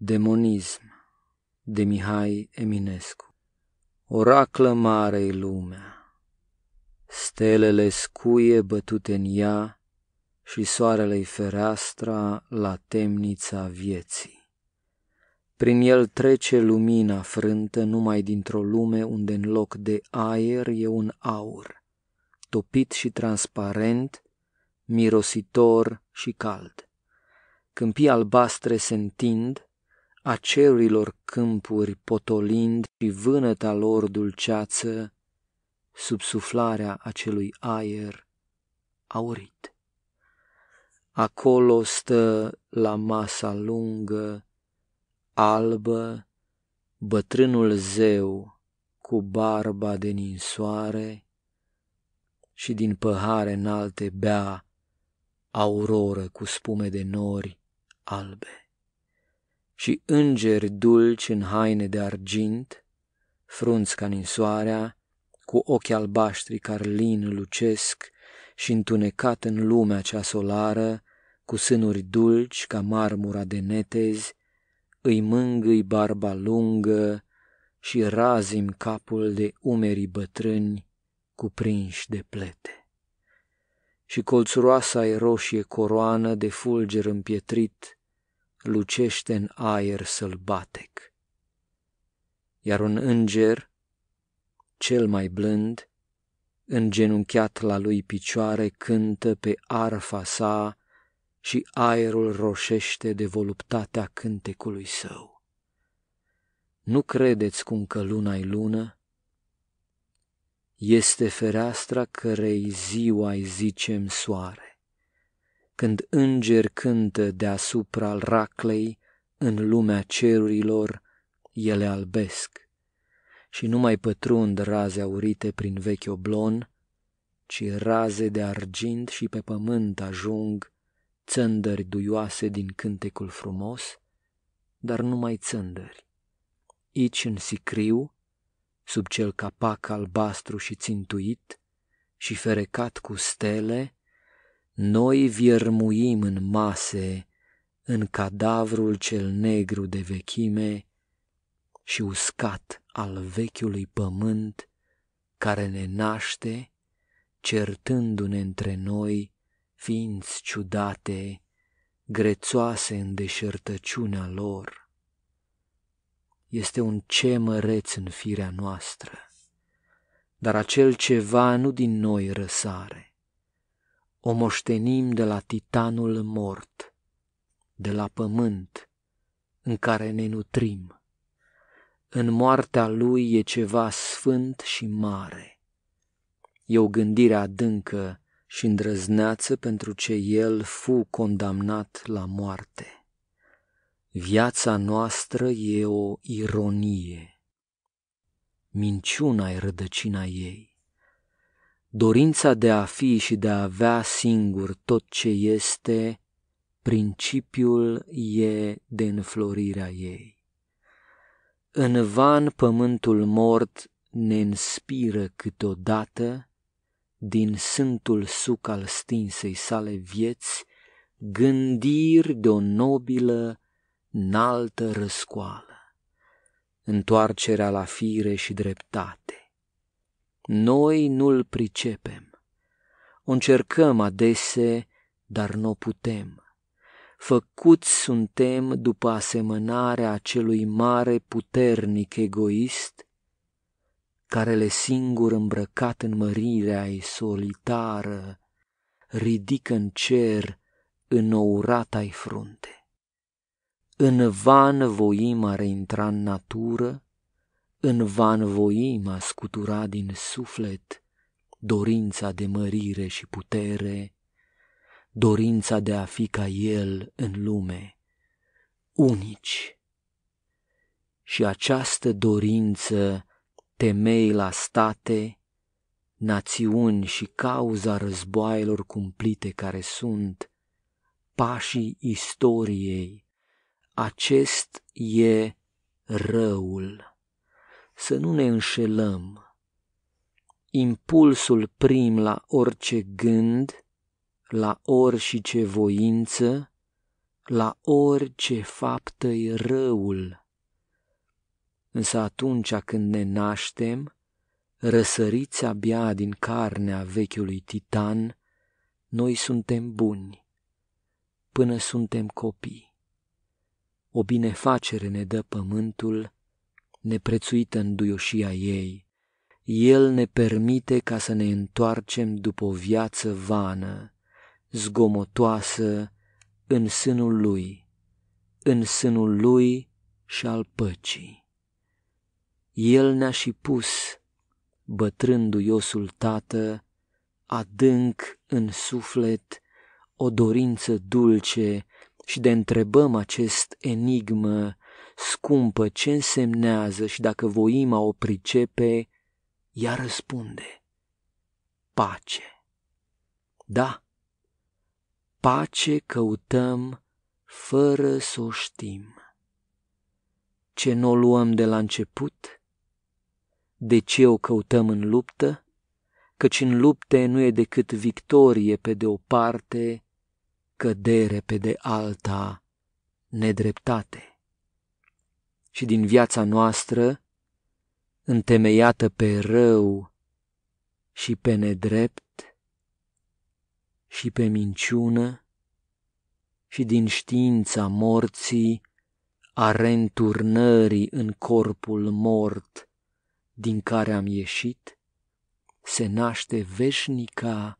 Demonism de Mihai Eminescu Oraclă mare lumea, stelele scuie bătute în ea și soarele-i fereastra la temnița vieții. Prin el trece lumina frântă numai dintr-o lume unde în loc de aer e un aur, topit și transparent, mirositor și cald. Câmpii albastre se întind, a cerurilor câmpuri potolind și vânăta lor dulceață, sub suflarea acelui aer aurit. Acolo stă la masa lungă, albă, bătrânul zeu cu barba de ninsoare și din păhare înalte bea auroră cu spume de nori albe și îngeri dulci în haine de argint, frunți ca ninsoarea, cu ochi albaștri carlin lucesc și întunecat în lumea cea solară, cu sânuri dulci ca marmura de netezi, îi mângâi barba lungă și razim capul de umerii bătrâni cuprinși de plete. Și colțuroasa e roșie coroană de fulger împietrit, lucește în aer sălbatec. Iar un înger, cel mai blând, îngenunchiat la lui picioare, cântă pe arfa sa și aerul roșește de voluptatea cântecului său. Nu credeți cum că luna e lună? Este fereastra cărei ziua i zicem soare când îngeri cântă deasupra al raclei, în lumea cerurilor, ele albesc, și nu mai pătrund raze aurite prin vechi oblon, ci raze de argint și pe pământ ajung țândări duioase din cântecul frumos, dar numai țândări. Ici în sicriu, sub cel capac albastru și țintuit și ferecat cu stele, noi viermuim în mase, în cadavrul cel negru de vechime și uscat al vechiului pământ care ne naște, certându-ne între noi, ființi ciudate, grețoase în deșertăciunea lor. Este un ce măreț în firea noastră, dar acel ceva nu din noi răsare o moștenim de la titanul mort, de la pământ în care ne nutrim. În moartea lui e ceva sfânt și mare. E o gândire adâncă și îndrăzneață pentru ce el fu condamnat la moarte. Viața noastră e o ironie. Minciuna e rădăcina ei Dorința de a fi și de a avea singur tot ce este, principiul e de înflorirea ei. În van pământul mort ne înspiră câteodată, din sântul suc al stinsei sale vieți, gândiri de o nobilă, înaltă răscoală, întoarcerea la fire și dreptate noi nu-l pricepem. încercăm adese, dar nu putem. Făcuți suntem după asemănarea acelui mare puternic egoist, care le singur îmbrăcat în mărirea ei solitară, ridică în cer înnourata-i frunte. În van voim a reintra în natură, în voim a scutura din suflet dorința de mărire și putere, dorința de a fi ca el în lume, unici. Și această dorință, temei la state, națiuni și cauza războaielor cumplite care sunt, pașii istoriei, acest e răul să nu ne înșelăm. Impulsul prim la orice gând, la orice voință, la orice faptă e răul. Însă atunci când ne naștem, răsăriți abia din carnea vechiului titan, noi suntem buni până suntem copii. O binefacere ne dă pământul, neprețuită în duioșia ei, El ne permite ca să ne întoarcem după o viață vană, zgomotoasă, în sânul Lui, în sânul Lui și al păcii. El ne-a și pus, bătrându-iosul tată, adânc în suflet, o dorință dulce și de întrebăm acest enigmă scumpă ce însemnează și dacă voim a o pricepe, ea răspunde, pace. Da, pace căutăm fără să o știm. Ce nu o luăm de la început? De ce o căutăm în luptă? Căci în lupte nu e decât victorie pe de o parte, cădere pe de alta, nedreptate și din viața noastră, întemeiată pe rău și pe nedrept și pe minciună și din știința morții a renturnării în corpul mort din care am ieșit, se naște veșnica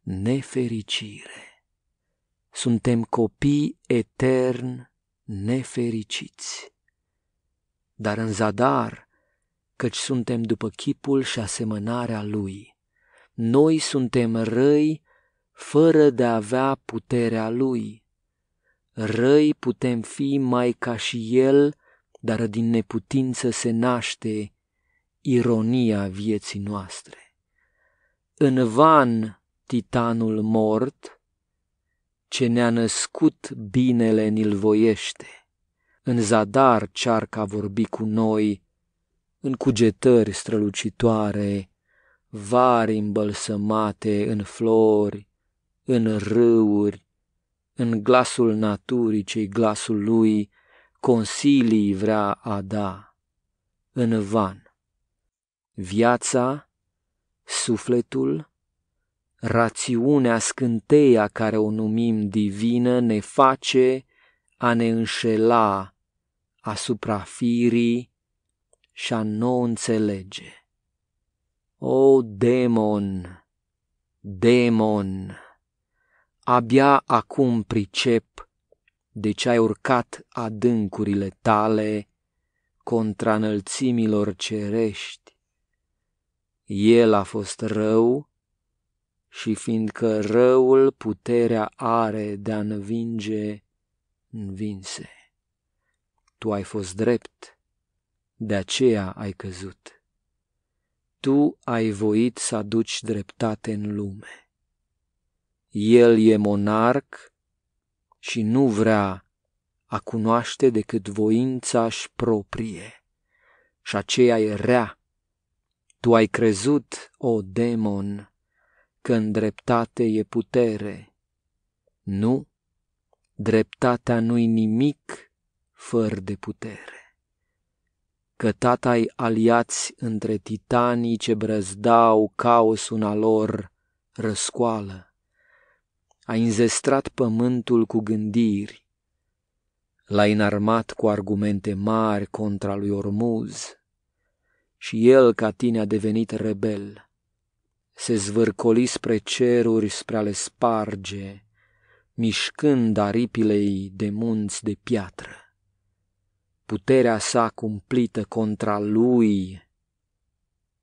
nefericire. Suntem copii etern nefericiți dar în zadar, căci suntem după chipul și asemănarea lui. Noi suntem răi fără de a avea puterea lui. Răi putem fi mai ca și el, dar din neputință se naște ironia vieții noastre. În van titanul mort, ce ne-a născut binele ni-l voiește în zadar cearca vorbi cu noi, în cugetări strălucitoare, vari îmbălsămate în flori, în râuri, în glasul naturii cei glasul lui, consilii vrea a da, în van. Viața, sufletul, rațiunea scânteia care o numim divină ne face a ne înșela asupra firii și a nu înțelege. O demon, demon, abia acum pricep de ce ai urcat adâncurile tale contra înălțimilor cerești. El a fost rău și fiindcă răul puterea are de a învinge, învinse. Tu ai fost drept, de aceea ai căzut. Tu ai voit să aduci dreptate în lume. El e monarc și nu vrea a cunoaște decât voința-și proprie, și aceea e rea. Tu ai crezut, o demon, că în dreptate e putere. Nu, Dreptatea nu-i nimic fără de putere. Că tatai aliați între titanii ce brăzdau caosul al lor răscoală. A înzestrat pământul cu gândiri, l-a înarmat cu argumente mari contra lui Ormuz și el ca tine a devenit rebel, se zvârcoli spre ceruri, spre a le sparge, mișcând aripilei de munți de piatră. Puterea sa cumplită contra lui,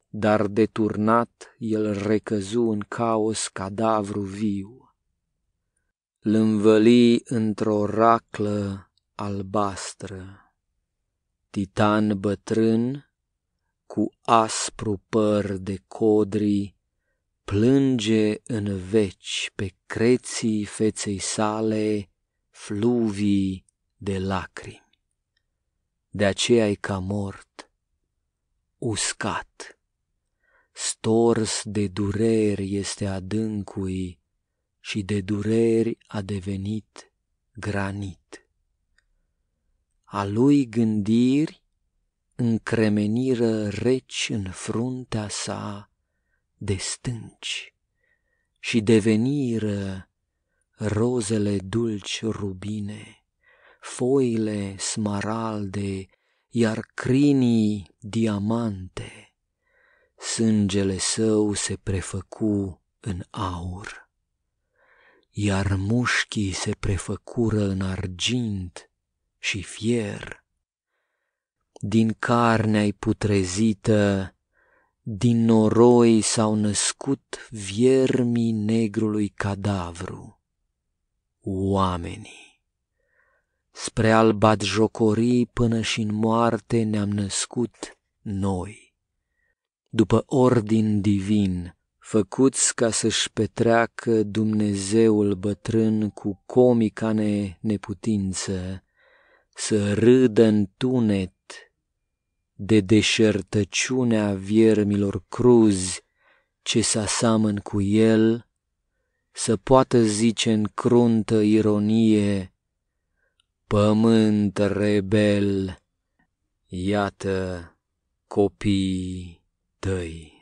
dar deturnat el recăzu în caos cadavru viu. L-învăli într-o raclă albastră, titan bătrân, cu aspru păr de codrii, plânge în veci pe creții feței sale fluvii de lacrimi. De aceea e ca mort, uscat, stors de dureri este adâncui și de dureri a devenit granit. A lui gândiri încremeniră reci în fruntea sa, de stânci și deveniră rozele dulci rubine, foile smaralde, iar crinii diamante. Sângele său se prefăcu în aur, iar mușchii se prefăcură în argint și fier. Din carnea-i putrezită, din noroi s-au născut viermii negrului cadavru, oamenii. Spre albat jocorii până și în moarte ne-am născut noi, după ordin divin, făcuți ca să-și petreacă Dumnezeul bătrân cu comica ne neputință, să râdă în tunet de deșertăciunea viermilor cruzi ce se aseamăn cu el, să poată zice în cruntă ironie, Pământ rebel, iată copiii tăi.